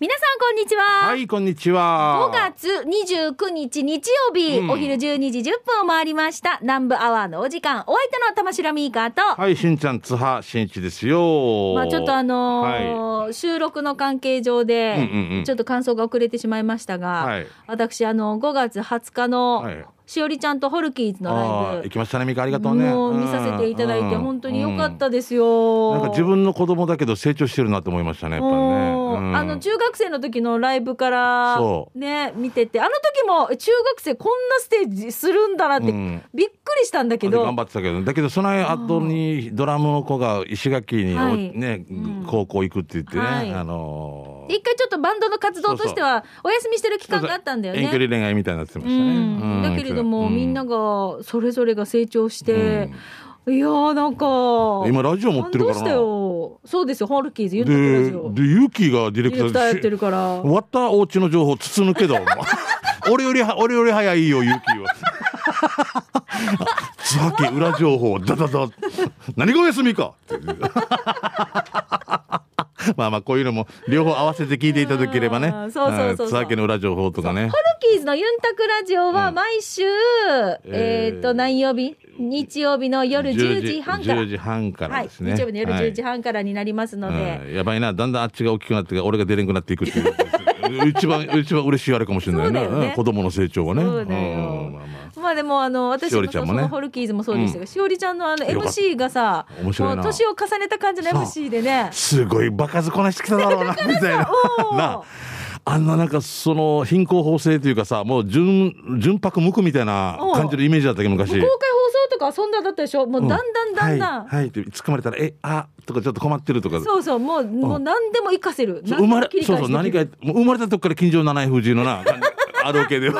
皆さんこんにちははいこんにちは5月29日日曜日、うん、お昼12時10分を回りました南部アワーのお時間お相手の玉城ミーカーとはいしんちゃん津波しんいちですよまあちょっとあのーはい、収録の関係上で、ちょっと感想が遅れてしまいましたが、はい、私あの5月20日の、はいしおりちゃんとホルキーズのライブ行きましたねみかありがとうねもう見させていただいて、本当に良かったですよ、うん、なんか自分の子供だけど成長してるなと思いましたねやっぱりね、うん、あの中学生の時のライブからね見ててあの時も中学生こんなステージするんだなって、びっくりしたんだけど頑張ってたけどだけどその後にドラムの子が石垣にね、はい、高校行くって言ってね、はい、あのー一回ちょっとバンドの活動としてはお休みしてる期間があったんだよね遠距離恋愛みたいになってましたね、だけれども、みんながそれぞれが成長して、いやなんか今ラジオ持ってるからなそうですよホルキーズ言ってくででユキがディレクターやってるから終わったお家の情報筒抜けだ 俺より俺より早いよユキはつばけ裏情報ダダダ何がお休みか まあまあこういうのも両方合わせて聞いていただければね。そうそうそうその裏情報とかね。ホルキーズのユンタクラジオは毎週、うん、えー、っと、何曜日日曜日の夜10時半から。10時半からですね、はい。日曜日の夜10時半からになりますので。はいうん、やばいな、だんだんあっちが大きくなって、俺が出れんくなっていくっていう。一番一番嬉しいあれかもしれないね、ね、子供の成長はね。まあ、あ、でもあの私ものホルキーズもそうでしたけど、しおりちゃんのあの MC がさ、年を重ねた感じの MC でね。すごいバカずこなしてきただろうなみたいな。な。あんななんかその貧困法制というかさもう純純白無垢みたいな感じのイメージだったけど昔。公開かそんなだったでしょもうだんだんだんだん、うん、はい、はい、って突っ込まれたら「えあとかちょっと困ってるとかそうそうもううん、もう何でも生かせる生まれそうそう何か生まれたとこから近所の七重風のな ROK でも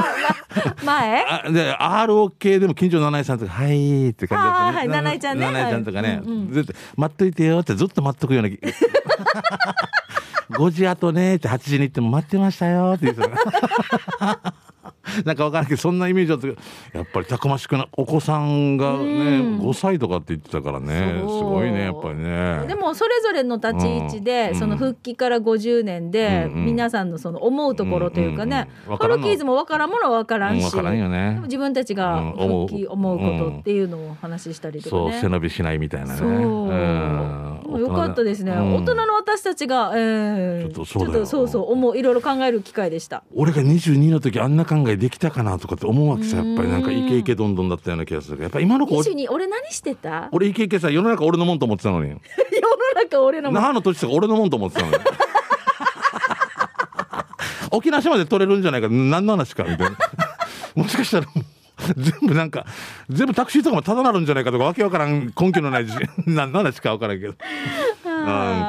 前あで ROK でも近所の七重さんとか「はい」って感じだったね、はい、七重ちゃんね七重ちゃんとかね、うんうん、ずっと「待っといてよ」ってずっと待っとくような5 時あとねって8時に行っても待ってましたよって言って なんかわからんけどそんなイメージだったけどやっぱりたくましくなお子さんがね、うん、5歳とかって言ってたからねすごいねやっぱりねでもそれぞれの立ち位置で、うん、その復帰から50年で、うん皆さんのその思うところというかね、うんうんうん、ルキーズも分からんものは分からんし、うんんね、自分たちが復帰思うことっていうのを話したりとか、ねうん、そう背伸びしないみたいなねそう、よかったですね、大人の私たちが、えー、ちょっとそうそうそう思ういろいろ考える機会でした俺が22の時あんな考え解できたかなとかって思うわけさやっぱりなんかイケイケどんどんだったような気がするやっぱ今の子俺何してた俺イケイケさ世の中俺のもんと思ってたのに 世の中俺のもん那覇の土とか俺のもんと思ってたのに 沖縄市まで取れるんじゃないか何の話かみたいな もしかしたら全部なんか全部タクシーとかもただなるんじゃないかとかわけわからん根拠のない何の話かわからんけどなん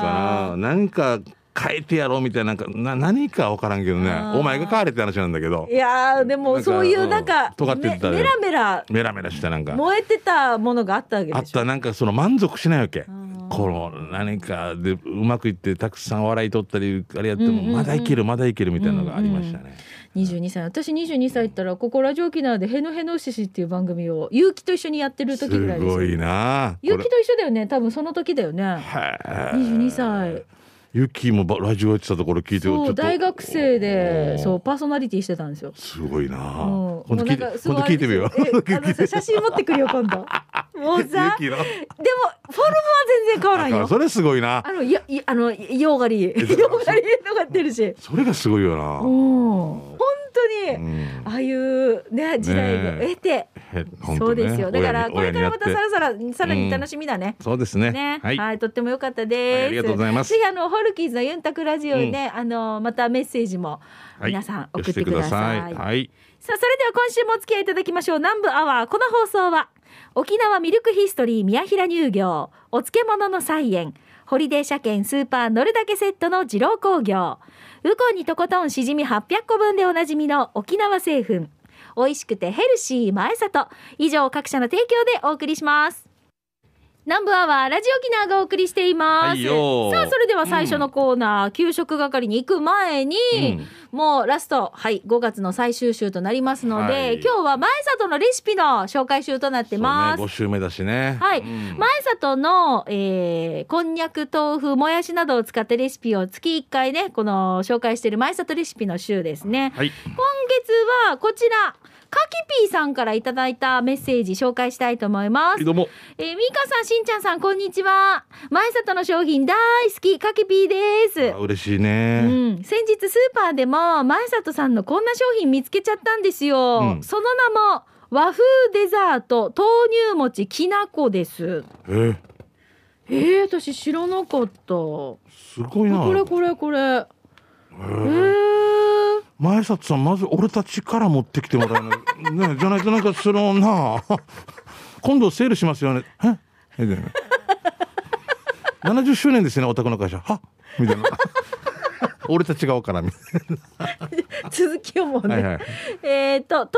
かななんか変えてやろうみたいな、なな、何かわからんけどね。お前が変われって話なんだけど。いやでも、そういうなんか、尖ってたメラメラ。メラメラしたなんか。燃えてたものがあったわけあった、なんかその満足しないわけ。この何かでうまくいってたくさん笑い取ったりあれやってもまだいけるまだいけるみたいなのがありましたね。うんうん22歳私22歳ったらここラジオ沖縄で「へのへのしし」っていう番組を結城と一緒にやってる時ぐらいですすごいな結城と一緒だよね多分その時だよねはい22歳ユッキーもラジオやってたところ聞いて大学生でそうパーソナリティしてたんですよすごいな今度聞いて今度聞いてみよう 写真持ってくるよ今度もうさでもフォルムは全然変わらんよそれすごいなあのいいあのヨーガリーヨーガリーとかってるしそれがすごいよな本当に、ああいうね時代を得て、ね、そうですよだからこれからまたさらさらさらに楽しみだね、うん、そうですね、ね、はい、とっても良かったです、はい、ありがとうございますぜひあのホルキーズのユンタクラジオにね、うん、あのまたメッセージも皆さん送ってください、はい、はい、さあそれでは今週もお付き合いいただきましょう南部アワーこの放送は沖縄ミルクヒストリー宮平乳業お漬物の菜園ホリデー車検スーパー乗るだけセットの二郎工業ウコンにとことんしじみ800個分でおなじみの沖縄製粉美味しくてヘルシー前里以上各社の提供でお送りします南部アワーラジオキナがお送りしています、はいさあそれでは最初のコーナー、給食係に行く前に、もうラストはい5月の最終週となりますので、はい今日は前里のレシピの紹介週となってます、5週目だしね。はい、うん前里の、えーこんにゃく豆腐もやしなどを使ってレシピを月1回ねこの紹介している前里レシピの週ですね、はい。今月はこちらピーさんからいただいたメッセージ紹介したいと思いますどうもえー、みかさんしんちゃんさんこんにちは前里の商品大好きかきピーです嬉しいね、うん、先日スーパーでも前里さんのこんな商品見つけちゃったんですよ、うん、その名も和風デザート豆乳餅きなこですえー、えー、私知らなかったすごいなこれこれこれ前里さんまず俺たちから持ってきてもら えない、ね、じゃないとなんかそのな今度セールしますよねえみたいな70周年ですねお宅の会社はみたいな俺たち側からみたいな 続きをもうね、はいはい、えっ、ー、と豆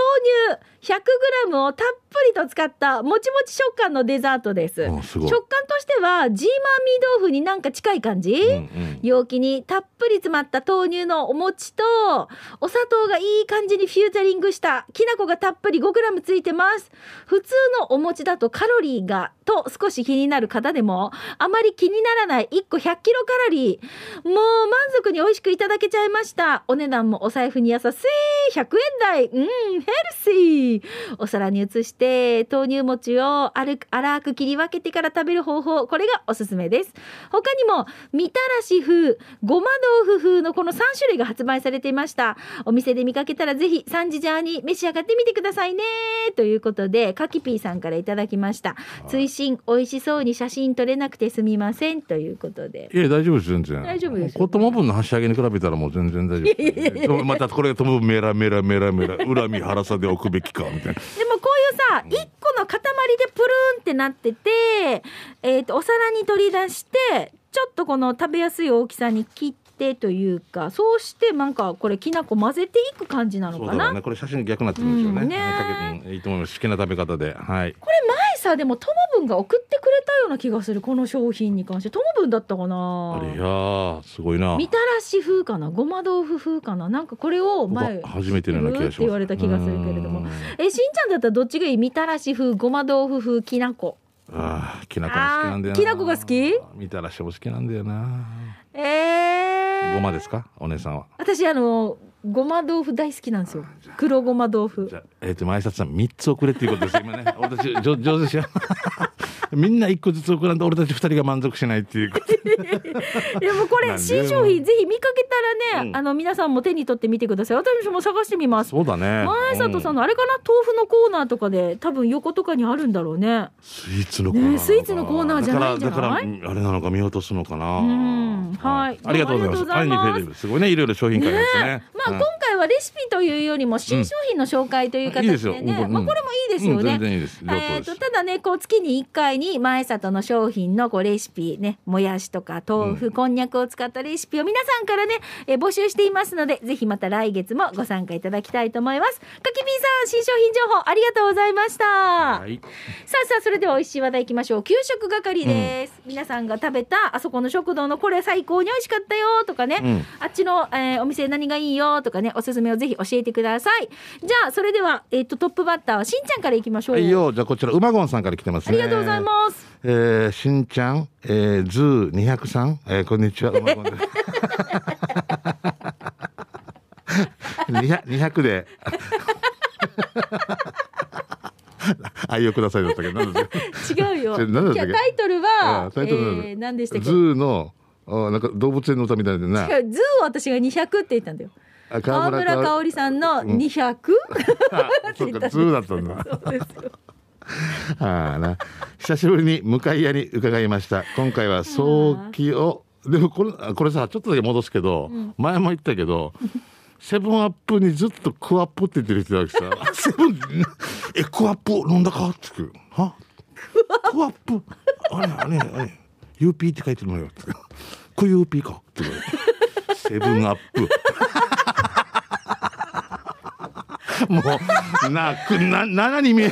乳 100g をたっぷりと使ったもちもち食感のデザートです食感としてはジーマーミー豆腐になんか近い感じ、うんうん、容器にたっぷり詰まった豆乳のお餅とお砂糖がいい感じにフューチャリングしたきな粉がたっぷり 5g ついてます普通のお餅だとカロリーがと少し気になる方でもあまり気にならない1個 100kcal もう満足に美味しくいただけちゃいましたお値段もお財布に優しい100円台うんヘルシーお皿に移してて豆乳餅を粗く切り分けてから食べる方法これがおすすめです他にもみたらし風ごま豆腐風のこの3種類が発売されていましたお店で見かけたらぜひサンジジャーに召し上がってみてくださいねということでかきぴーさんからいただきました追伸美味しそうに写真撮れなくてすみませんということでいや大丈夫です全然大丈夫です子供分の箸上げに比べたらもう全然大丈夫、またこれともメラメラメラメラ恨み腹さでおくべきかみたいなでもこういうさ一個の塊でプルンってなってて、えー、とお皿に取り出してちょっとこの食べやすい大きさに切っててというかそうしてなんかこれきな粉混ぜていく感じなのかな、ね、これ写真逆なってるんですよね、うんね、いいと思います好きな食べ方ではいこれサーでもトモブンが送ってくれたような気がするこの商品に関してトモブンだったかなあれやすごいなみたらし風かなごま豆腐風かななんかこれを前初めてのような気がします言われた気がするけれどもえしんちゃんだったらどっちがいいみたらし風ごま豆腐風きなこあきなこが好きなんだよなきなこが好きみたらしも好きなんだよなええー、ごまですかお姉さんは私あのごま豆腐大好きなんですよ。黒ごま豆腐。えっ、ー、と、前拶さん、三つ遅れっていうことです。今ね、私、上手しよう。みんな一個ずつ送らんと俺たち二人が満足しないっていう いやもうこれ新商品ぜひ見かけたらね、うん、あの皆さんも手に取ってみてください私も探してみますそうだね前里さんのあれかな、うん、豆腐のコーナーとかで多分横とかにあるんだろうねスイーツのコーナー、ね、スイーツのコーナーじゃないだからあれなのか見落とすのかなはいありがとうございますアニフェリブすごいねいろいろ商品開発ね、ね、まあ、うん、今回はレシピというよりも新商品の紹介という形でね、いいでまあこれもいいですよね、いいですえーとただねこう月に一回に前里の商品のこうレシピねもやしとか豆腐、こんにゃくを使ったレシピを皆さんからね、えー、募集していますのでぜひまた来月もご参加いただきたいと思いますかきびんさん新商品情報ありがとうございました、はい、さあさあそれでは美味しい話題いきましょう給食係です、うん、皆さんが食べたあそこの食堂のこれ最高に美味しかったよとかね、うん、あっちの、えー、お店何がいいよとかねおすすめをぜひ教えてくださいじゃあそれではえっ、ー、とトップバッターはしんちゃんからいきましょうはいよじゃあこちら馬ごんさんから来てます、ね、ありがとうございますます。えー、しんちゃん、えー、ズー二百三、えー、こんにちは。二百二百で。愛をくださいだったけど、違うよ。タイトルは、タイトル、えー、何でしたっけ？ズーのあなんか動物園の歌みたいでな。違う、ズーを私が二百って言ったんだよ。川村香織さんの二百。0うズーだったんだ。そうですよ。ああな久しぶりに向かい屋に伺いました今回は早期をでもこれこれさちょっとだけ戻すけど、うん、前も言ったけどセブンアップにずっとクワップって言ってる人だけさセブンえクワップ飲んだかって聞くはクワップあれあれあれ UP って書いてるのよってクピーかってセブンアップもうなくな7に見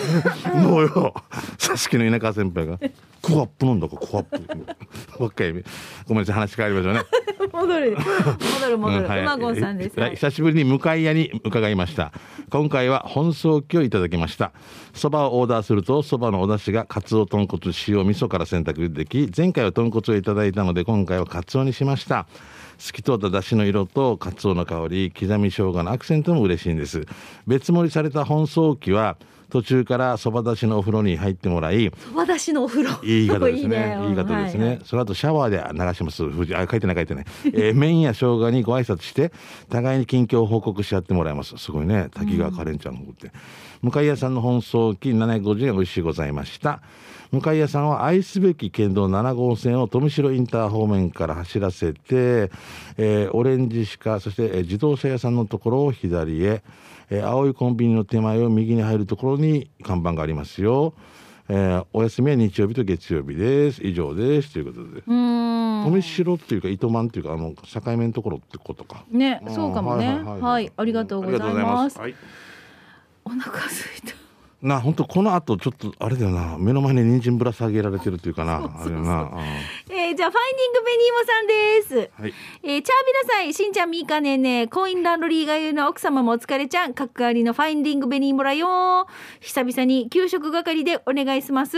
もうよさしきの田舎先輩が「コアップなんだかコアップ」ばっかりごめんなさい話変わりましょうね戻る戻る戻る、うんはい、馬ゴさんです、久しぶりに向かい屋に伺いました今回は本草器をいただきましたそばをオーダーするとそばのお出汁がかつお豚骨塩味噌から選択でき前回は豚骨をいただいたので今回はかつおにしました透き通った出汁の色とカツオの香り刻み生姜のアクセントも嬉しいんです別盛りされた本草器は途中からそばだしのお風呂に入ってもらいそばだしのお風呂言い方ですね 言い方ですね、その後シャワーで流しますあ書いてない書いてない、えー、麺や生姜にご挨拶して互いに近況を報告し合ってもらいますすごいね滝川カレンちゃんの方って、うん、向谷さんの本草器750円美味しいございました向谷さんは愛すべき県道7号線を富城インター方面から走らせて、えー、オレンジ鹿そして、えー、自動車屋さんのところを左へ、えー、青いコンビニの手前を右に入るところに看板がありますよ。えー、お休みは日曜日と月曜日です以上ですということで富城っていうか糸満っていうかあの境目のところってことかねそうかもねはい、はいはい、ありがとうございます、はい、お腹すいたな本当この後ちょっとあれだよな目の前に人参ぶら下げられてるというかなあれなえー、じゃあファインディングベニーモさんです、はい、えー、チャービラさん、しんちゃんみーかねねコインランドリーが言うの奥様もお疲れちゃんかっかりのファインディングベニーモらよ久々に給食係でお願いします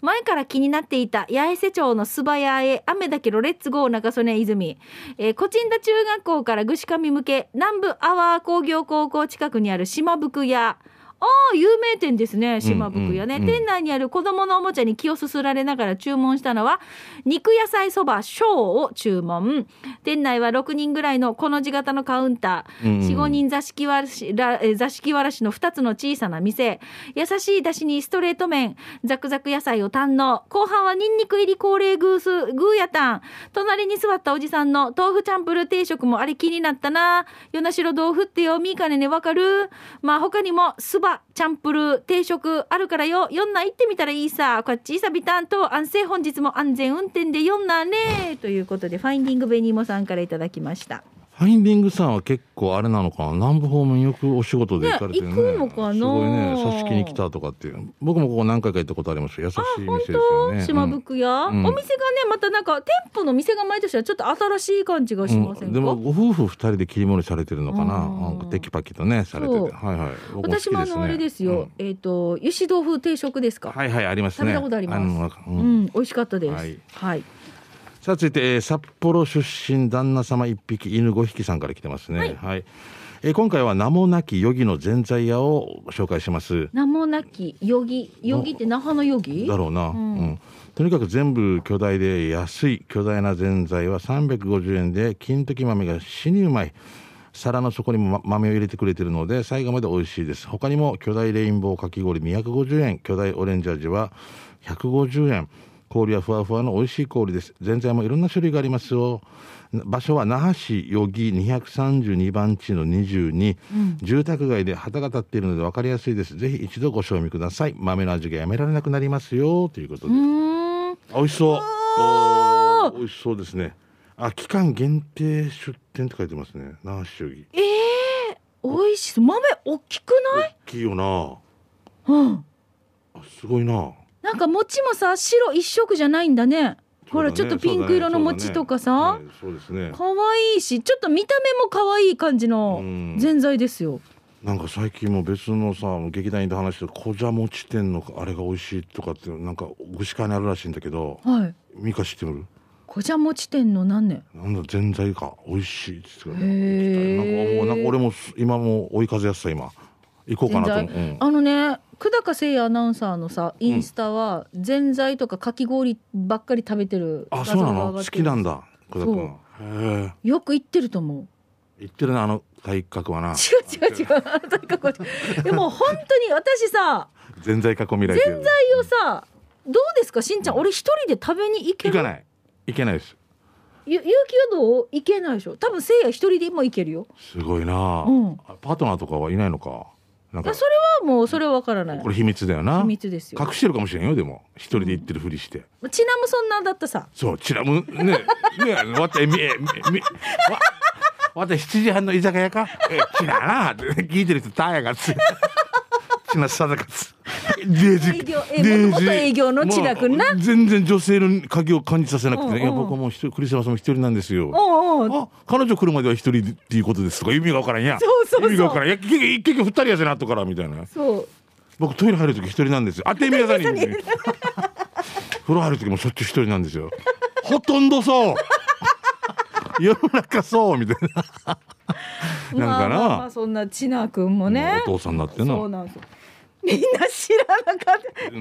前から気になっていた八重瀬町の素早へ雨だけどレッツゴー中曽根泉、えー、コチン中学校からぐしかみ向け南部アワー工業高校近くにある島福屋ああ、有名店ですね、島袋屋ね、うんうんうん。店内にある子供のおもちゃに気をすすられながら注文したのは、肉野菜そば小を注文。店内は6人ぐらいのこの字型のカウンター。うんうん、4、5人座敷わらし、座敷わらしの2つの小さな店。優しい出汁にストレート麺、ザクザク野菜を堪能。後半はニンニク入り高齢グース、グーヤタン。隣に座ったおじさんの豆腐チャンプル定食もあれ気になったな。与那城豆腐って読みかねねわかるまあ他にも、はチャンプル定食あるからよよんな行ってみたらいいさこっちいさびたんと安静本日も安全運転でよんなねということでファインディングベニーモさんからいただきましたファインディングさんは結構あれなのかな南部方面よくお仕事で行かれてるねね行くのかなすごいね組織に来たとかっていう僕もここ何回か行ったことあります優しい店ですよね島袋屋、うん、お店がねまたなんか店舗の店が毎年はちょっと新しい感じがしません、うん、でもご夫婦二人で切り盛りされてるのかななんかテキパキとねされててはいはい、ね、私もあのあれですよ、うん、えっ、ー、と油脂豆腐定食ですかはいはいあります、ね、食べたことありますうん、美味しかったです、はい、はいさあ続いて、えー、札幌出身旦那様1匹犬5匹さんから来てますね、はい、はい、えー、今回は名もなきヨギのぜんざい屋を紹介します名もなきヨギヨギって那覇のヨギだろうな、うん、うん、とにかく全部巨大で安い巨大なぜんざいは350円で金時豆が死にうまい皿の底にも豆を入れてくれてるので最後まで美味しいです他にも巨大レインボーかき氷250円巨大オレンジ味は150円氷はふわふわの美味しい氷です全然もいろんな種類がありますよ場所は那覇市二百三十二番地の二十二。住宅街で旗が立っているのでわかりやすいですぜひ一度ご賞味ください豆の味がやめられなくなりますよということです。美味しそう美味しそうですねあ期間限定出店って書いてますね那覇市余木ええー、美味しそう豆大きくない大きいよなうんすごいななんか餅もさ白一色じゃないんだねほら、ちょっとピンク色の餅とかさ、可愛、ねねはい、いし、ちょっと見た目も可愛い感じのぜんざいですよ。なんか最近も別のさ劇団員と話してこじゃ餅店のあれが美味しいとかってなんか具志にあるらしいんだけど、はい、ミカ知ってるこじゃ餅店の何年なんだぜんざいか美味しいっつってなんかもうなんか俺も今も追い風やすさ今行こうかなと思う、あのね久高誠也アナウンサーのさインスタは、ぜんざいとかかき氷ばっかり食べてるあそうなの好きなんだ久高よく行ってると思う言ってるなあの体格はな違う違う違う 体格はでも本当に私さ全財囲みられて全財をさどうですかしんちゃん、うん、俺一人で食べに行ける行かない行けないですゆ有給どう行けないでしょ多分せいや一人でも行けるよすごいな、うん、パートナーとかはいないのかなんかそれはもうそれは分からないこれ秘密だよな秘密ですよ隠してるかもしれんよでも一人で行ってるふりして、うん、チナムそんなだったさそうチなムねねわたみえみわわっ7時半の居酒屋かえチナなって聞いてる人ターヤがつチさサかカつデージ営業元営業の千田君な、まあ、全然女性の鍵を感じさせなくてね、うんういや僕はもうクリスマスも一人なんですよ、うんうあ彼女来るまでは一人っていうことですとか意味が分からんやそうそうそう意味が分からんや結局結二人やせなとからみたいなそう僕トイレ入る時一人なんですよ当て皆さんに 風呂入る時もしょっちゅう一人なんですよほとんどそう 世の中そうみたいななんかな、まあ、そんな千奈君もねお父さんになってなそうなんですよみんな知らなかった。え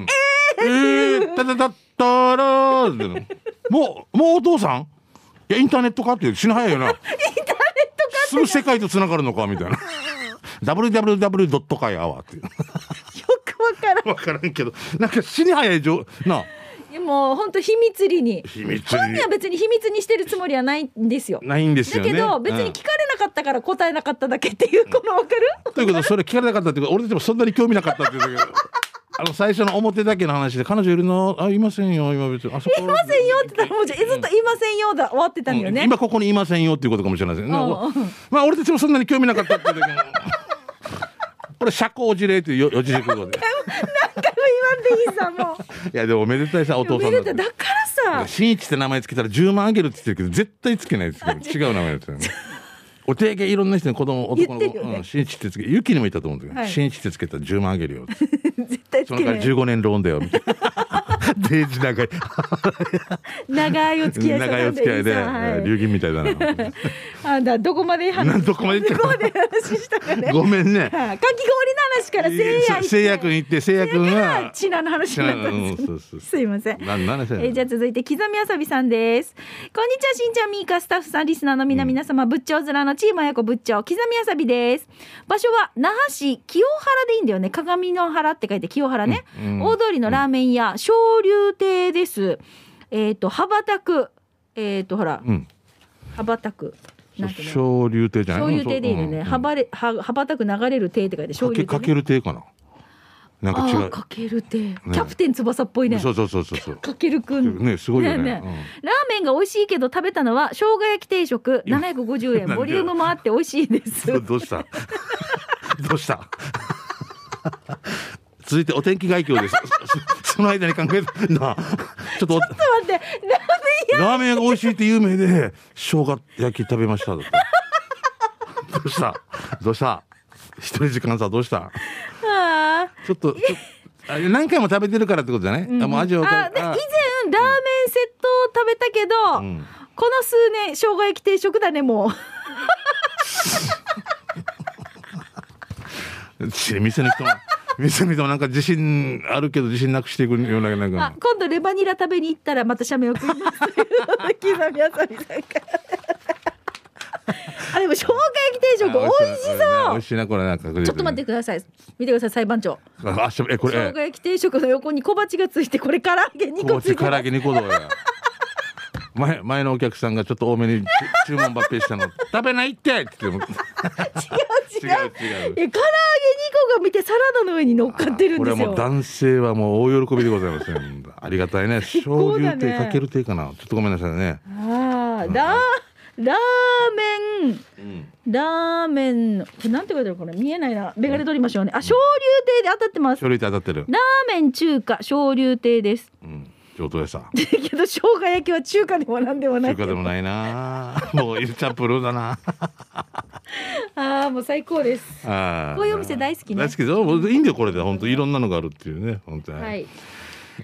えー、たたたたらもう、もうお父さんいや、インターネットかって死ぬ早いよな。インターネットかすぐ世界と繋がるのかみたいな。www. かやわって。よくわからん。わからんけど、なんか死に早いじょ、なあ。もう本当秘密裏に秘密本人は別に秘密にしてるつもりはないんですよないんですよ、ね、だけど別に聞かれなかったから答えなかっただけっていうこの分かる、うん、ということはそれ聞かれなかったってこと俺でもそんなに興味なかったっていうだけ あの最初の表だけの話で彼女いるのあいませんよ今別にあそこいませんよって言ったらもうずっといませんよだ終わってたんだよね、うん、今ここにいませんよっていうことかもしれませんね、まあ俺たちもそんなに興味なかったって これ社交辞令という四字熟語で。いさもういやでもおめでたいさお父さんだだからさ新一って名前つけたら10万あげるって言ってるけど絶対つけないですけど違う名前ですよねお手上げいろんな人に子供男の子、ね、うん、新一ってつけゆきにもいたと思うんですけど、はい、新一ってつけたら10万あげるよって 対その代わり年ローンだよみたいな。デージ長い長いお付き合い長いお付き合いで、流儀みたいだな あだどこまで話どこまでどこまで話したかねごめんね、かき氷の話からせいや君行ってせいや君がちなの話になったんです、うん、すいませんななんえー、じゃあ続いて刻みあさびさんですこんにちはしんちゃんみーかスタッフさんリスナーの皆皆様、うん、仏頂面のチームあやこ仏頂刻みあさびです場所は那覇市清原でいいんだよね鏡の原って書いて清清原ね、大通りのラーメン屋、昇竜亭です。えっ、ー、と、羽ばたく、えっ、ー、と、ほら、羽ばたく。昇竜亭じゃない昇竜亭でいいよね、羽ばれ羽羽ばたく流れる亭って書いて昇竜亭、かける亭かななんか違う。かける亭、ね、キャプテン翼っぽいね。そうそうそうそうかけるくん。ね、すごいよね、ねねうん、ラーメンが美味しいけど食べたのは生姜焼き定食750円。ボリュームもあって美味しいです。どうしたどうした 続いてお天気外況です その間に考えたなちちょっと待ってラーメン屋が美味しいって有名で生姜焼き食べましたどうしたどうした一人時間さどうしたあちょっと何回も食べてるからってことじゃもう味を以前ラーメンセットを食べたけど、この数年生姜焼き定食だねもう店 の人が。み見みんもなんか自信あるけど自信なくしていくようななんか今度レバニラ食べに行ったらまた写メ送りますあでも生姜焼き定食美味しそう美味しいなこれなちょっと待ってください見てください裁判長あしえこれ生姜焼き定食の横に小鉢がついてこれ唐揚げ2個ついて唐揚げ2個だよ前前のお客さんがちょっと多めに注文ばっぺしたの食べないってって言っても違 違う違う。え、唐揚げ2個が見てサラダの上に乗っかってるんですよ。これもう男性はもう大喜びでございます。ありがたい ね。醤油亭かける亭かな。ちょっとごめんなさいね。ああ、だ、ラーメン、ラーメンこれなんて書いてあるこれ見えないな。眼鏡取りましょうね。あ、昇竜亭で当たってます。昇竜亭当たってる。ラーメン中華昇竜亭です。うん京都でし けど生姜焼きは中華でもなんでもない中華でもないなもうゆちゃプロだな ああもう最高ですこういうお店大好きね大好きですいいんだよこれで本当いろんなのがあるっていうね本当に、はい、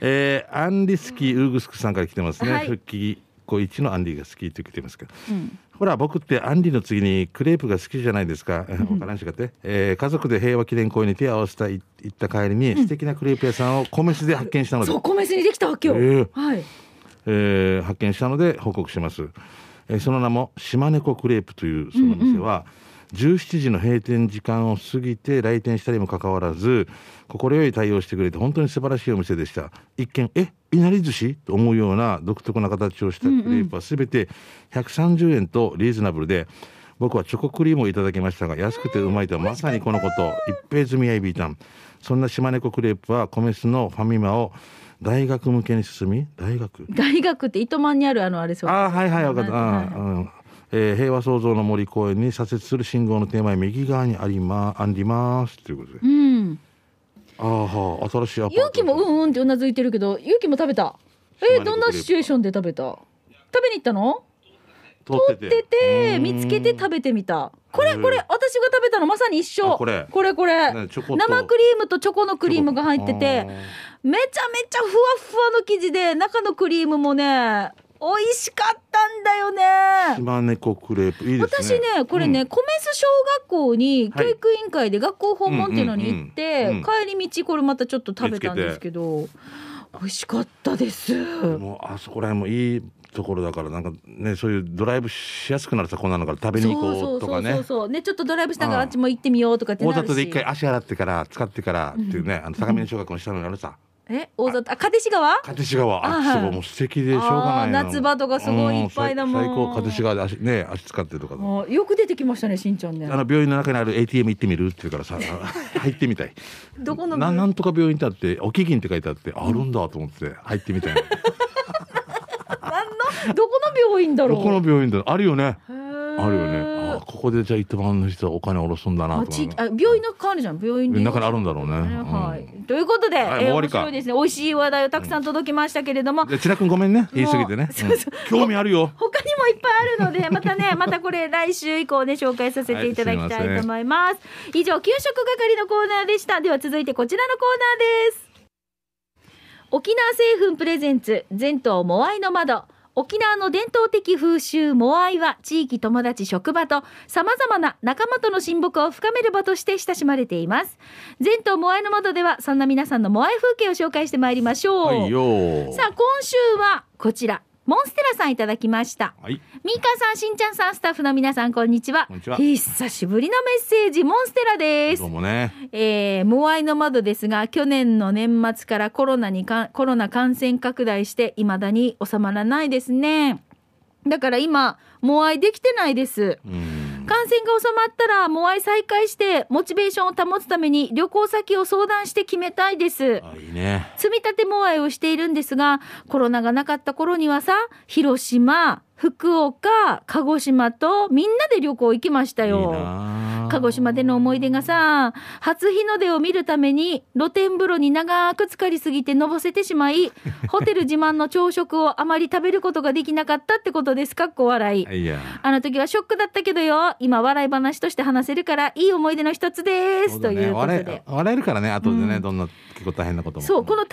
えー、アンリスキーウーグスクさんから来てますね、はい、復帰小一のアンリィが好きって来てますけど、うんほら、僕ってアンリの次にクレープが好きじゃないですか。わからんしかって。えー、家族で平和記念公園に手を合わせた行った帰りに、素敵なクレープ屋さんを米酢で発見したので。そう、米酢にできたわけよ。えー、はい。えー、発見したので報告します。えー、その名も島猫クレープというその店は、うんうん17時の閉店時間を過ぎて来店したにもかかわらず快い対応してくれて本当に素晴らしいお店でした一見えいなり寿司と思うような独特な形をしたクレープは全て130円とリーズナブルで、僕はチョコクリームをいただきましたが安くてうまいとはまさにこのこと一平積み合いビータンそんな島猫クレープは米酢のファミマを大学向けに進み大学大学って糸満にあるあのあれそうあはいはい分かった、はい、あ、うんえー、平和創造の森公園に左折する信号の手前右側にありまありますということで、うん、ああはあ新しいアパ勇気もうんうんってうなずいてるけど勇気も食べたえー、どんなシチュエーションで食べた食べに行ったの取ってて見つけて食べてみたこれこれ私が食べたのまさに一緒これこれこれ生クリームとチョコのクリームが入っててめちゃめちゃふわふわの生地で中のクリームもね美味しかったんだよね島猫クレープ、ね、私ねこれね、うん、小小学校に教育委員会で学校訪問っていうのに行って、帰り道これまたちょっと食べたんですけど美味しかったですもうあそこら辺もいいところだからなんかねそういうドライブしやすくなるさこんなのから食べに行こうとかねそうそうねちょっとドライブしながらあっちも行ってみようとかってなるし大里で一回足洗ってから使ってからっていうね、うん、あの相模小学校の下のあるさ、え大里あ蓼川蓼川あそこもう素敵でしょうがない夏場とかすごいいっぱいだもん、最高蓼川で足ね足使ってとかよく出てきましたねしんちゃんねあの病院の中にある ATM 行ってみるって言うからさ 入ってみたいどこのなんとか病院ってあっておきぎんって書いてあってあるんだと思って入ってみたいな何 のどこの病院だろうどこの病院だあるよねあるよねあここでじゃあ一番の人はお金下ろすんだなとあ病院の管理じゃん病院の中にあるんだろうね、はい、ということで、はいえー、面白ですね美味しい話題をたくさん届きましたけれども、うん、千田君ごめんね言い過ぎてね、そそうう、興味あるよ 他にもいっぱいあるのでまたね またこれ来週以降ね紹介させていただきたいと思います,、以上給食係のコーナーでしたでは続いてこちらのコーナーです沖縄製粉プレゼンツ全島モアイの窓沖縄の伝統的風習モアイは地域友達職場と様々な仲間との親睦を深める場として親しまれています前頭モアイの窓ではそんな皆さんのモアイ風景を紹介してまいりましょう、はい、さあ今週はこちらモンステラさんいただきました。はい、ミーカさん、しんちゃんさん、スタッフの皆さん、こんにちは。ちは久しぶりのメッセージ、モンステラです。どうもね。えー、モアイの窓ですが、去年の年末からコロナにか、コロナ感染拡大して、いまだに収まらないですね。だから今、モアイできてないです。うん感染が収まったらモアイ再開してモチベーションを保つために旅行先を相談して決めたいですいい、ね、積み立てモアイをしているんですがコロナがなかった頃にはさ広島福岡鹿児島とみんなで旅行行きましたよ。いい鹿児島での思い出がさ初日の出を見るために露天風呂に長く浸かりすぎてのぼせてしまい ホテル自慢の朝食をあまり食べることができなかったってことですかっこ笑いあの時はショックだったけどよ今笑い話として話せるからいい思い出の一つです、ね、ということで笑えるからね後でね、うん、どんな結構大変なこともそうこの旅に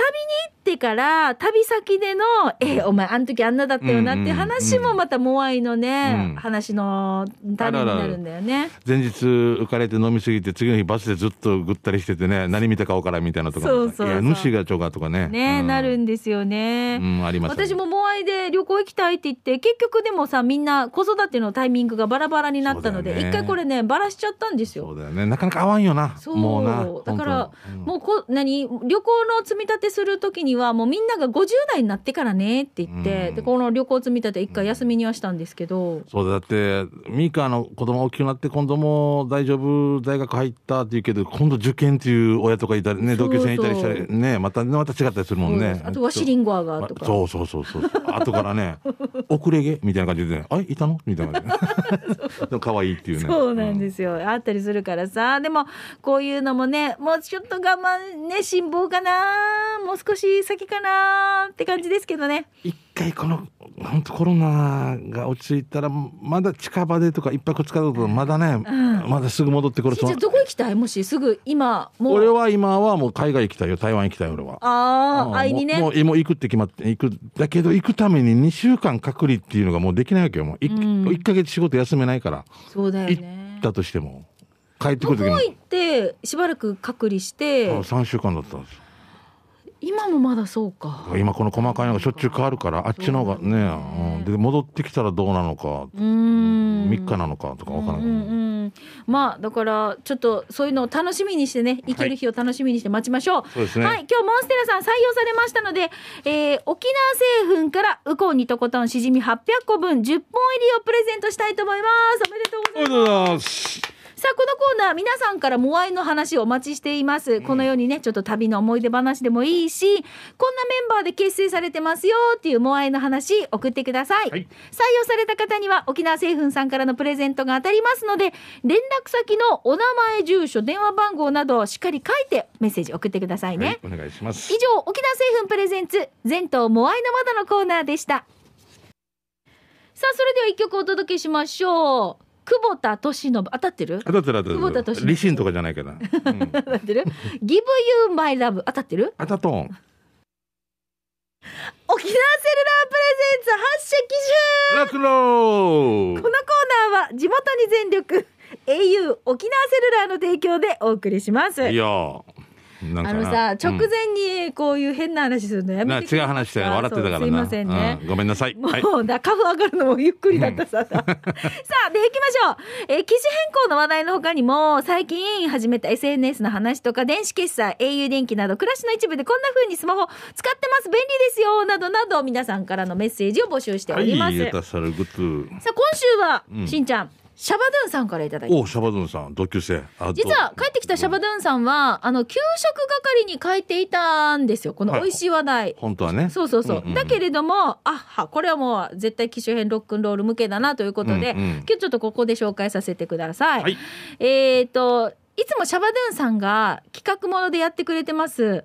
行ってから旅先での「えー、お前あの時あんなだったよな」って話もまたモアイのね、うん、話の種になるんだよね前日浮かれて飲みすぎて次の日バスでずっとぐったりしててね何見たか分からんみたいなとかそうそうそういや主がちょがとかねね、うん、なるんですよね、うん、あります、私もモアイで旅行行きたいって言って結局でもさみんな子育てのタイミングがバラバラになったので、ね、一回これねバラしちゃったんですよそうだよねなかなか合わんよなそうだから、うん、もうこ何旅行の積み立てする時にはもうみんなが50代になってからねって言って、うん、でこの旅行積み立て一回休みにはしたんですけど、うん、そうだってミカの子供大きくなって今度も大丈夫大学入ったって言うけど今度受験っていう親とかいたりね同級生いたりしたりねまたまた違ったりするもんね、あとはシリンゴアガーとかそうそうそうそう後からね 遅れ毛みたいな感じで、ね、あいたのみたいな感じで 可愛いっていうねそうなんですよ、あったりするからさでもこういうのもねもうちょっと我慢ねし辛抱かなもう少し先かなって感じですけどね一回この本当コロナが落ち着いたらまだ近場でとか一泊使うとまだね、うん、まだすぐ戻ってくるじゃどこ行きたいもしすぐ今俺は今はもう海外行きたいよ台湾行きたい俺はああ会いにねもうもう行くって決まって行くだけど行くために2週間隔離っていうのがもうできないわけよもう 1,、うん、1ヶ月仕事休めないからそうだよね行ったとしても帰ってくる時行ってしばらく隔離して。三週間だったんです。今もまだそうか今この細かいのがしょっちゅう変わるからあっちの方がね、うん、で戻ってきたらどうなのかうん3日なのかとか分からない、うんうん、まあだからちょっとそういうのを楽しみにしてね生きる日を楽しみにして待ちましょう、はいねはい、今日モンステラさん採用されましたので、えー、沖縄製粉からウコンにとことんしじみ800個分10本入りをプレゼントしたいと思いますおめでとうございますさあこのコーナー皆さんからモアイの話をお待ちしています、このようにねちょっと旅の思い出話でもいいしこんなメンバーで結成されてますよっていうモアイの話送ってください、はい、採用された方には沖縄製粉さんからのプレゼントが当たりますので連絡先のお名前住所電話番号などをしっかり書いてメッセージ送ってくださいね、はい、お願いします以上沖縄製粉プレゼンツ全島モアイの窓のコーナーでしたさあそれでは一曲お届けしましょう久保田敏信当たってる当たってる当たってる理心とかじゃないけど、う当たってる Give you my love 当たってる当たとん沖縄セルラープレゼンツ発射基準このコーナーは地元に全力 au 沖縄セルラーの提供でお送りしますいやあのさ直前にこういう変な話するのやめて違う話し笑ってたからすいませんね、ごめんなさいもうだ花粉上がるのもゆっくりだったさ、さあでいきましょう、えー、機変更の話題のほかにも最近始めた SNS の話とか電子決済 au 電気など暮らしの一部でこんなふうにスマホ使ってます便利ですよなどなど皆さんからのメッセージを募集しております、はい、さあ今週は、しんちゃんシャバドゥンさんからいただきまおシャバドゥンさん同級生実は帰ってきたシャバドゥンさんはあの給食係に書いていたんですよこの美味しい話題、はい、本当はねそうそうそううんうん、だけれどもあはこれはもう絶対機種編ロックンロール向けだなということで、うんうん、今日ちょっとここで紹介させてください、はい、えっ、ー、といつもシャバドゥンさんが企画ものでやってくれてます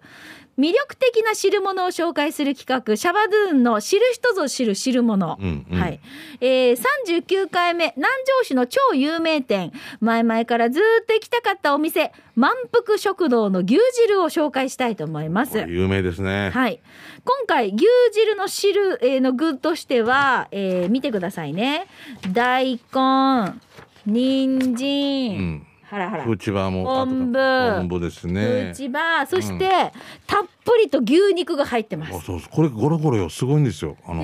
魅力的な汁物を紹介する企画、シャバドゥーンの知る人ぞ知る汁物。うんうん、はい。えー、39回目、南城市の超有名店、前々からずっと行きたかったお店、満腹食堂の牛汁を紹介したいと思います。有名ですね。はい。今回、牛汁の汁、えの具としては、えー、見てくださいね。大根、人参、うんハラハラ。フーチバーも。昆布。昆布ですね。フーチバー。そして、うん、たっぷりと牛肉が入ってます。あそうそうこれゴロゴロよ。すごいんですよ。それ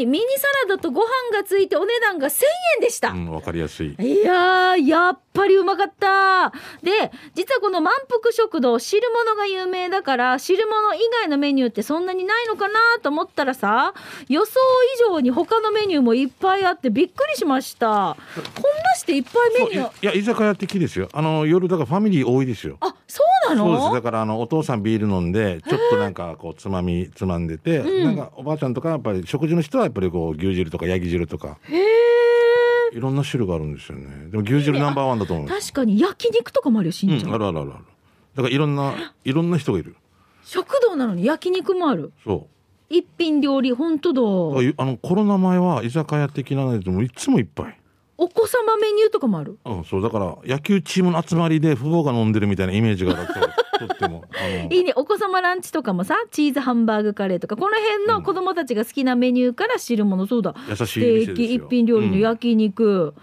にミニサラダとご飯がついてお値段が1000円でした。うん、わかりやすい。いややっぱりうまかった。で、実はこの満腹食堂、汁物が有名だから、汁物以外のメニューってそんなにないのかなと思ったらさ、予想以上に他のメニューもいっぱいあってびっくりしました。こんなしていっぱいメニュー。いや、居酒屋的ですよ。ですよあの夜だからファミリー多いですよあそうなのそうですだからあのお父さんビール飲んでちょっとなんかこうつまみつまんでて、うん、なんかおばあちゃんとかやっぱり食事の人はやっぱりこう牛汁とかヤギ汁とかへえいろんな汁があるんですよねでも牛汁ナンバーワンだと思う確かに焼肉とかもあるよしんちゃん、うん、あるあるあるだからいろんないろんな人がいる食堂なのに焼肉もあるそう一品料理本当うあのコロナ前は居酒屋的なのでもいつもいっぱいお子様メニューとかもある。うん、そう、だから、野球チームの集まりで、父母が飲んでるみたいなイメージが。とっても。いいね、お子様ランチとかもさ、チーズハンバーグカレーとか、この辺の子供たちが好きなメニューから汁物、そうだ。優しいステーキ一品料理の焼肉。うん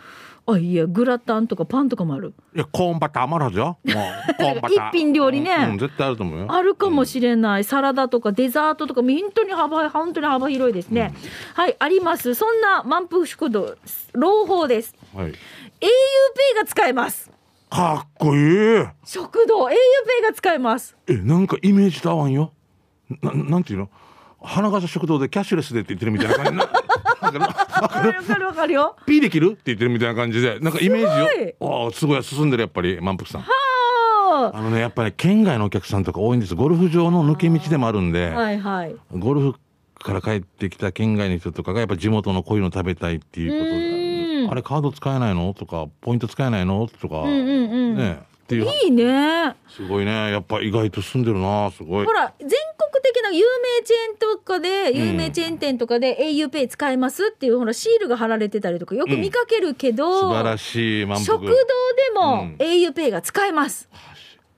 あいやグラタンとかパンとかもあるいやコーンバターあるじゃもう 一品料理ね、うんうん、絶対あると思うよあるかもしれない、うん、サラダとかデザートとか本当に幅本当に幅広いですね、はいありますそんな満腹食堂朗報です、はい、AUP が使えますかっこいい食堂 AUP が使えますえなんかイメージと合わんよななんていうの花笠食堂でキャッシュレスでって言ってるみたいな感じなかるわかるよ。ピーできるって言ってるみたいな感じで、なんかイメージを。ああ、すごい進んでる、やっぱり満腹さん。はあのね、やっぱり、ね、県外のお客さんとか多いんです。ゴルフ場の抜け道でもあるんで。はいはい。ゴルフから帰ってきた県外の人とかが、やっぱ地元のこういうの食べたいっていうことで。あれカード使えないのとか、ポイント使えないのとか、うんうんうん、ね。ていういいねすごいねやっぱ意外と住んでるなすごいほら全国的な有名チェーンとかで有名チェーン店とかで auPay 使えますっていうほらシールが貼られてたりとかよく見かけるけど、素晴らしい食堂でも auPay が使えます、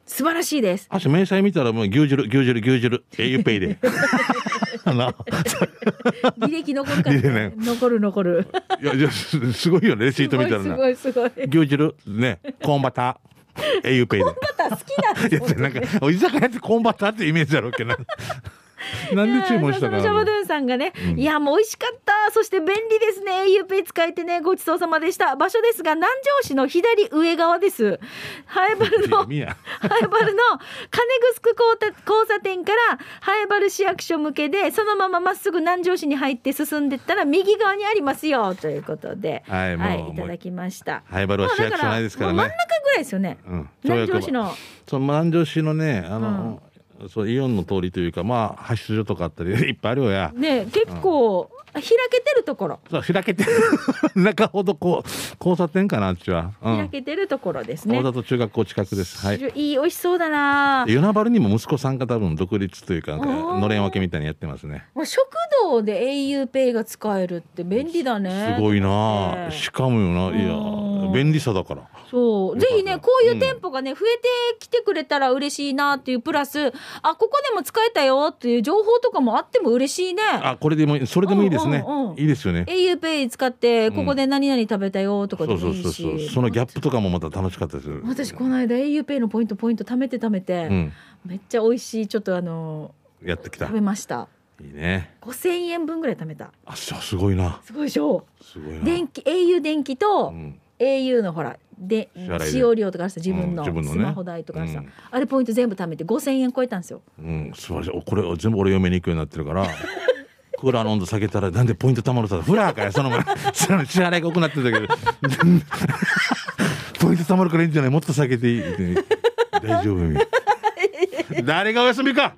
素晴らしいです。あし明細見たらもう牛汁牛汁牛汁 au ペイで。な履歴残るから、ね、残る残る。いやじゃすごいよねレシート見たらな。すごいすごい。牛汁ねコンバター。au ペイで。コンバター好きなんですなんか、居酒屋ってコンバターってイメージだろうけど。なんで注文したか。ジャバドゥンさんがね、うん、いやもう美味しかった。そして便利ですね。ユーペイ使えてね、ごちそうさまでした。場所ですが南城市の左上側です。ハエバルのハエバルの金城交差点からハエバル市役所向けでそのまままっすぐ南城市に入って進んでったら右側にありますよということで、はい、はい、いただきました。ハエバルは市役所ないですからね。真ん中ぐらいですよね。うん、南城市の。その南城市のねあの。うんそうイオンの通りというかまあ派出所とかあったり いっぱいあるよやね結構、開けてるところそう開けてる 中ほどこう交差点かなあっちは、うん、開けてるところですね大里中学校近くですはいいい美味しそうだななばるにも息子さんが多分独立というかのれん分けみたいにやってますね食堂で auPay が使えるって便利だねすごいな、えー、しかもよないや便利さだからそうぜひねこういう店舗がね、うん、増えてきてくれたら嬉しいなっていうプラスあここでも使えたよっていう情報とかもあっても嬉しいねあこれでもそれでもいいですですね、うんうん、いいですよね auPay 使ってここで何々食べたよとかでいいし、うん、そうそうそうそうそのギャップとかもまた楽しかったです私この間 auPay のポイントポイント貯めて貯めて、うん、めっちゃ美味しいちょっとあのやってきた食べましたいいね。五千円分ぐらい貯めた。あ、すごいな。すごいでしょすごい電気、au 電気と、うん、au のほら、で、使用料とかさ、自分の、スマホ代とかさ、うん、あれポイント全部貯めて、五千円超えたんですよ。うん、素晴らしい。これ、全部俺嫁に行くようになってるから。クーラーの温度下げたらなんでポイントたまるさフラーかよその前そ支払いが多くなってるんだけど ポイントたまるからいいんじゃないもっと下げていい、大丈夫 誰がお休みか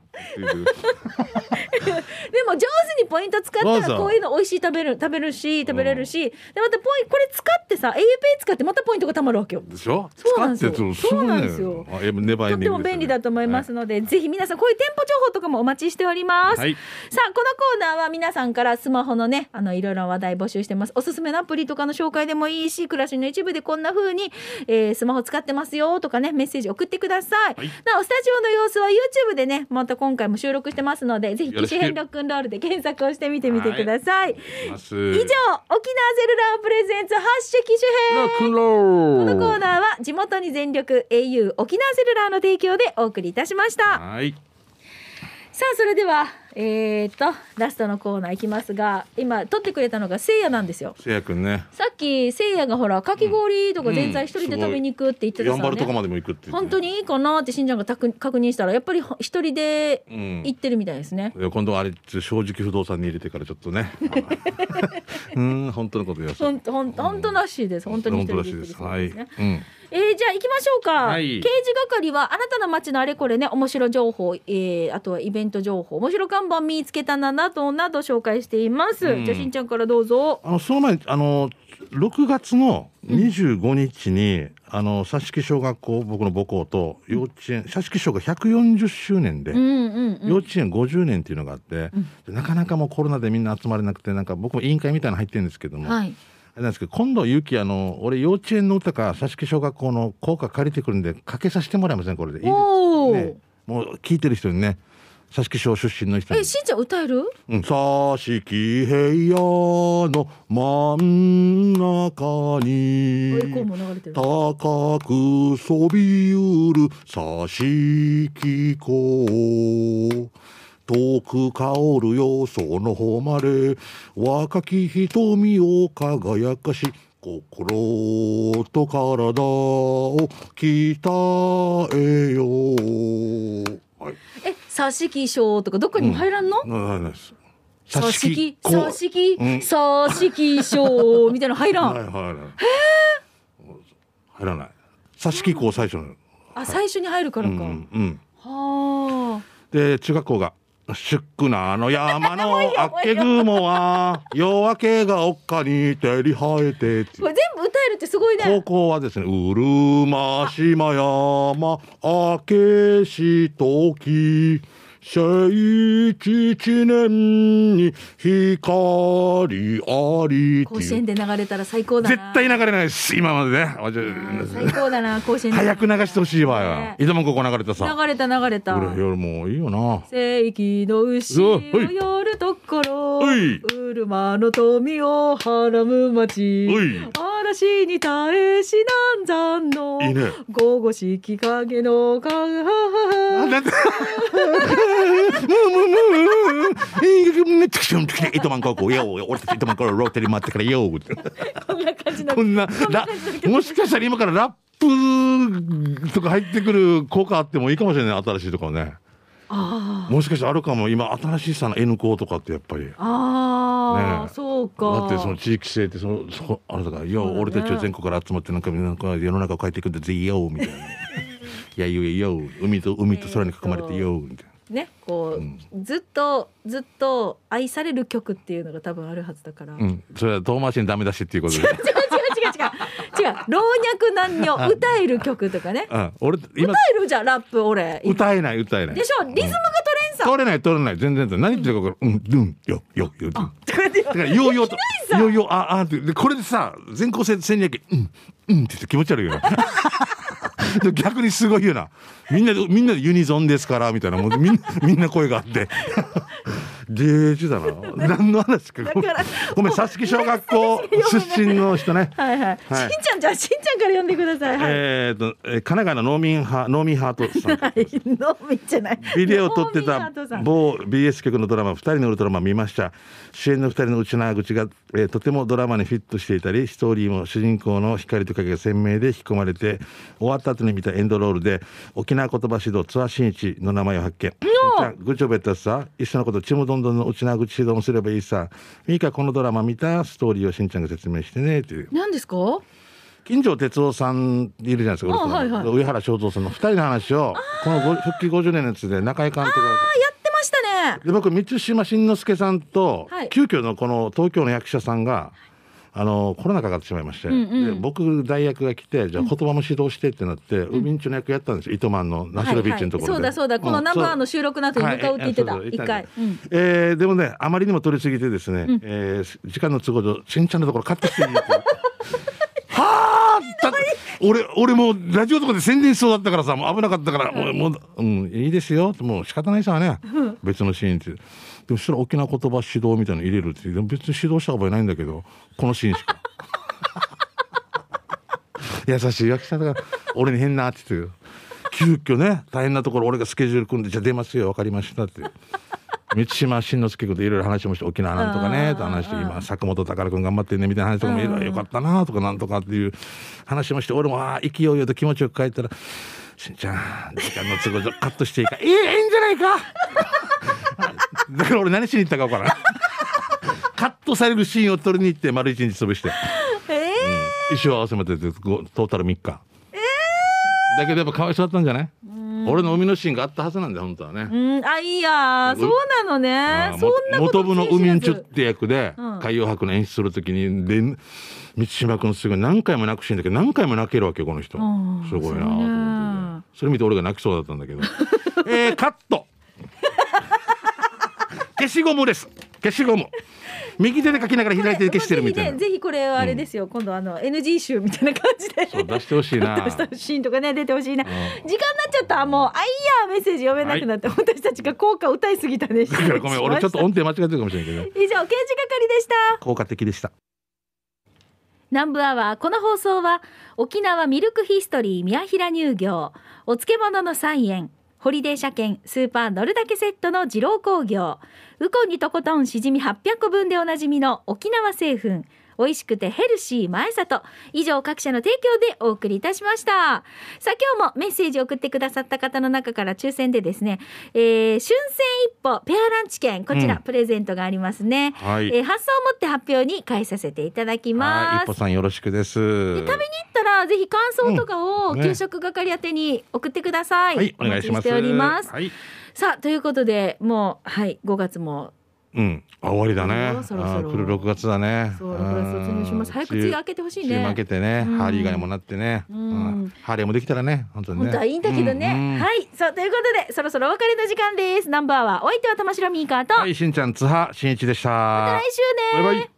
でも上手にポイント使ったらこういうの美味しい食べる食べるし食べれるし、うん、でまたポイこれ使ってさ AUP 使ってまたポイントがたまるわけよでしょそうなんですよそうなですよとっても便利だと思いますので、はい、ぜひ皆さんこういう店舗情報とかもお待ちしております、はい、さあこのコーナーは皆さんからスマホのねあのいろいろ話題募集してますおすすめのアプリとかの紹介でもいいし暮らしの一部でこんな風に、えー、スマホ使ってますよとかねメッセージ送ってください、はい、なおスタジオの様子は YouTube でねまた今回も収録してますのでぜひ機種編ロックンロールで検索をしてみてみてください、い、以上沖縄ゼルラープレゼンツハッシュ機種編このコーナーは地元に全力 au 沖縄セルラーの提供でお送りいたしましたさあそれではえーとラストのコーナーいきますが今撮ってくれたのがせいやなんですよせいやくんねさっきせいやがほらかき氷とか全然一人で食べに行くって言ってたさ、ね、うん、頑張るとこまでも行くってって、ね、本当にいいかなってしんちゃんがたく確認したらやっぱり一人で行ってるみたいですね、うん、今度はあれ正直不動産に入れてからちょっとね うん本当のこと言いまし本当本当らしいです本当に一人で行ってるです、ね、はい、うん、えー、じゃあ行きましょうか、はい、刑事係はあなたの街のあれこれね面白情報、えー、あとはイベント情報面白か3番見つけたななどなど紹介しています、うん、じゃしんちゃんからどうぞあのその前あの6月の25日に、うん、あの佐敷小学校僕の母校と幼稚園佐敷小が140周年で、うんうんうん、幼稚園50年っていうのがあって、うん、なかなかもうコロナでみんな集まれなくてなんか僕も委員会みたいなの入ってるんですけども、はい、あれなんですけど今度ゆきあの俺幼稚園の歌か佐敷小学校の校歌借りてくるんでかけさせてもらえませんこれでいい、ね、もう聞いてる人にね皐月賞出身の人えしんちゃん歌えるさしき平野の真ん中に高くそびうるさ皐月湖遠く香るよその誉れ若き瞳を輝かし心と体を鍛えよう、はい、えさしきしょうとかどっかにも入らんの、うん、ないですさしきさしきさしきしょうみたいな入らん入らない入らないさしきこう最初の、あ、最初に入るからか、うんうん、はあで中学校がシックなあの山のあ っけ雲は夜明けがおっかに照り生えてて全部歌えるってすごいねここはですね「うるましまやまあけしとき」聖地記念に光あり甲子園で流れたら最高だ絶対流れないです今までね最高だな甲子園早く流してほしいわよ、ね、つもここ流れたさ流れた流れた夜もういいよな聖域の牛を夜ところうるまの富をはらむ町お嵐に耐えしなんざのいいね午後しき影のかあの こんなもしかしたら今からラップとか入ってくる効果あってもいいかもしれない新しいとろね。もしかしてあるかも今新しいさの N 校とかってやっぱりああ、ね、そうかだってその地域性ってそのそあれだから「よ、ね、俺たちは全国から集まってなんかなんか世の中を変えていくんだぜよ」みたいな「いやゆえよ海と海と空に囲まれてよ」みたいな。ね、こう、うん、ずっとずっと愛される曲っていうのが多分あるはずだから、うん、それは遠回しにダメ出しっていうことで 違う違う違う老若男女歌える曲とかね、俺歌えるじゃんラップ俺歌えない歌えないでしょリズムが取れんさ、取れない取れない全然何言ってるかうんドゥンよよよドゥンだからヨーヨーとヨーヨーああってでこれでさ全校生戦略うんうんって気持ち悪いよ 逆にすごいよなみんなでみんなでユニゾンですからみたいなもうみんなみんな声があって芸術だな。何の話か。ごめん、さすき小学校 出身の人ね。はいはい。しんちゃんじゃしんちゃんから呼んでください。えっと、神奈川の農民派、農民ハートさん。農民じゃない。ビデオを撮ってた某 BS 局のドラマ、二人のウルトラマン見ました。主演の二人の内縄口が、えー、とてもドラマにフィットしていたり、ストーリーも主人公の光と影が鮮明で引き込まれて、終わった後に見たエンドロールで、沖縄言葉指導ツアー新一の名前を発見。しんちゃん、グチョベタさ、一緒のこと、ちむどんンドの内縄口指導もすればいいさいいかこのドラマ見たストーリーをしんちゃんが説明してねっていう何ですか金城哲夫さんいるじゃないですか、はいはい、上原正蔵さんの2人の話をこの復帰50年のやつで中井監督がやってましたねで僕満島真之介さんと、はい、急遽のこの東京の役者さんが、はいあのコロナかかってしまいまして、うんうん、で僕代役が来てじゃあ言葉も指導してってなって、うん、ンチュの役やったんです糸満のナシロビーチのところで、はいはい、そうだそうだ、このナンバーの収録の後に向かうって言ってた、はい、一回、えー、でもねあまりにも取りすぎてですね、うん、えー、時間の都合上ちんちゃんのところカットしていいってはあ俺、俺もラジオとかで宣伝しそうだったからさ、もう危なかったから、もう、もう、うん、いいですよ。もう仕方ないさね。別のシーンって。でもそしたら沖縄言葉指導みたいなの入れるって。でも別に指導した覚えないんだけど、このシーンしか。優しい役者だから、俺に変なって言って急遽ね、大変なところ俺がスケジュール組んで、じゃあ出ますよ、わかりましたって。満島真之介君といろいろ話もして沖縄なんとかねと話して今坂本宝君頑張ってねみたいな話とかもいろいろよかったなとかなんとかっていう話もして俺もああ勢いよと気持ちよく帰ったら「しんちゃん時間の都合上カットしていいかえいいいんじゃないか! 」だから俺何しに行ったか分からんカットされるシーンを撮りに行って丸一日潰して、えー、うん、衣装合わせまでトータル3日、えー、だけどやっぱかわいそうだったんじゃない、うん俺の海のシーンがあったはずなんだよ本当はね、うん、あいいやそうなのねそんなこと元部の海んちゅって役で、海洋博の演出するときにで満島君すごい何回も泣くシーンだけど何回も泣けるわけこの人すごいなと思ってそれ見て俺が泣きそうだったんだけど えー、カット 消しゴムです消しゴム右手で書きながら左手で消してるみたいな、ぜひこれはあれですよ、うん、今度あの NG 集みたいな感じでそう出してほしいな 出してほしいとかね出てほしいな、うん、時間になっちゃったもうあいやメッセージ読めなくなって、はい、私たちが効果を歌いすぎたねごめん俺ちょっと音程間違ってるかもしれないけど以上刑事係でした効果的でした南部アワーこの放送は沖縄ミルクヒストリー宮平乳業お漬物の菜園ホリデー車検スーパー乗るだけセットの二郎工業ウコンにとことんしじみ800個分でおなじみの沖縄製粉美味しくてヘルシー前里以上各社の提供でお送りいたしましたさあ今日もメッセージを送ってくださった方の中から抽選でですね、えー、春戦一歩ペアランチ券こちら、うん、プレゼントがありますね、はい、えー、発送をもって発表に返させていただきます一歩さんよろしくですで食べに行ったらぜひ感想とかを、給食係宛に送ってください、はいお願いします、はい、さあということでもうはい5月もうん、終わりだね。そろそろ来る六月だね。そう六月卒業します。早く梅雨けてほしいね。梅雨けてね、ハーリー以外もなってね、ハーレーもできたらね、本当にね。本当はいいんだけどね。はい、そうということでそろそろお別れの時間です。ナンバーはお相手は玉城ミーカーと、はい、しんちゃん津波しんいちでした。また来週ね。バイバイ。